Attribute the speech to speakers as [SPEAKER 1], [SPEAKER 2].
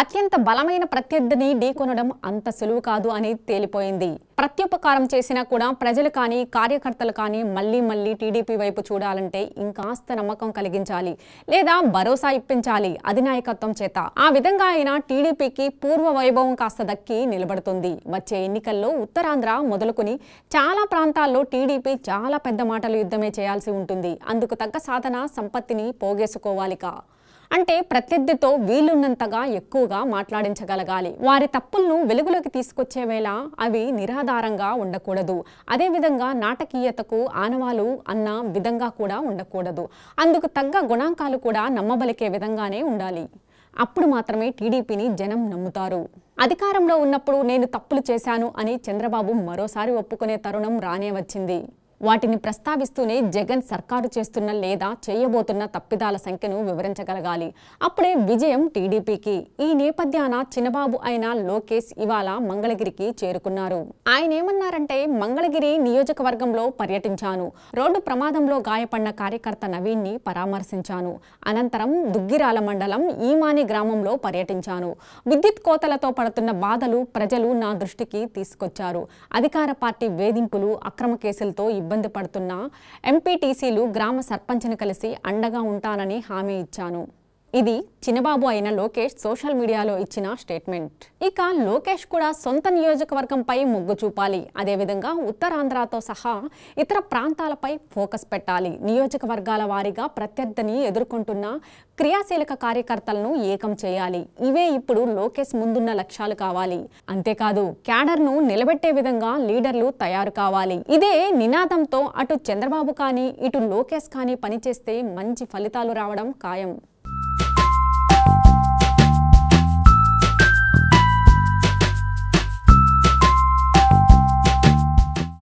[SPEAKER 1] అత్యంత బలమైన ప్రత్యర్థిని ఢీకొనడం అంత సులువు కాదు అని తేలిపోయింది ప్రత్యుపకారం చేసినా కూడా ప్రజలు కానీ కార్యకర్తలు కానీ మళ్ళీ మళ్ళీ టీడీపీ వైపు చూడాలంటే ఇంకాస్త నమ్మకం కలిగించాలి లేదా భరోసా ఇప్పించాలి అధినాయకత్వం చేత ఆ విధంగా అయినా టీడీపీకి పూర్వ వైభవం కాస్త దక్కి నిలబడుతుంది వచ్చే ఎన్నికల్లో ఉత్తరాంధ్ర మొదలుకొని చాలా ప్రాంతాల్లో టీడీపీ చాలా పెద్ద మాటలు యుద్ధమే చేయాల్సి ఉంటుంది అందుకు తగ్గ సాధన సంపత్తిని పోగేసుకోవాలిక అంటే ప్రత్యర్థితో వీలున్నంతగా ఎక్కువగా మాట్లాడించగలగాలి వారి తప్పులను వెలుగులోకి తీసుకొచ్చే వేళ అవి నిరాధారంగా ఉండకూడదు అదేవిధంగా నాటకీయతకు ఆనవాలు అన్న విధంగా కూడా ఉండకూడదు అందుకు తగ్గ గుణాంకాలు కూడా నమ్మబలికే విధంగానే ఉండాలి అప్పుడు మాత్రమే టీడీపీని జనం నమ్ముతారు అధికారంలో ఉన్నప్పుడు నేను తప్పులు చేశాను అని చంద్రబాబు మరోసారి ఒప్పుకునే తరుణం రానే వచ్చింది వాటిని ప్రస్తావిస్తూనే జగన్ సర్కారు చేస్తున్న లేదా చేయబోతున్న తప్పిదాల సంఖ్యను వివరించగలగాలి అప్పుడే విజయం టీడీపీకి ఈ నేపథ్యాన చిన్నబాబు అయిన లోకేష్ ఇవాళ మంగళగిరికి చేరుకున్నారు ఆయన ఏమన్నారంటే మంగళగిరి నియోజకవర్గంలో పర్యటించాను రోడ్డు ప్రమాదంలో గాయపడిన కార్యకర్త నవీన్ని పరామర్శించాను అనంతరం దుగ్గిరాల మండలం ఈమాని గ్రామంలో పర్యటించాను విద్యుత్ కోతలతో పడుతున్న బాధలు ప్రజలు నా దృష్టికి తీసుకొచ్చారు అధికార పార్టీ వేధింపులు అక్రమ కేసులతో ఇబ్బంది ఇబ్బంది పడుతున్న ఎంపీటీసీలు గ్రామ సర్పంచ్ని కలిసి అండగా ఉంటానని హామీ ఇచ్చాను ఇది చిన్నబాబు అయిన లోకేష్ సోషల్ మీడియాలో ఇచ్చిన స్టేట్మెంట్ ఇక లోకేష్ కూడా సొంత నియోజకవర్గంపై మొగ్గు చూపాలి అదేవిధంగా ఉత్తరాంధ్రతో సహా ఇతర ప్రాంతాలపై ఫోకస్ పెట్టాలి నియోజకవర్గాల వారీగా ప్రత్యర్థిని ఎదుర్కొంటున్న క్రియాశీలక కార్యకర్తలను ఏకం చేయాలి ఇవే ఇప్పుడు లోకేష్ ముందున్న లక్ష్యాలు కావాలి అంతేకాదు క్యాడర్ను నిలబెట్టే విధంగా లీడర్లు తయారు కావాలి ఇదే నినాదంతో అటు చంద్రబాబు కానీ ఇటు లోకేష్ కానీ పనిచేస్తే మంచి ఫలితాలు రావడం ఖాయం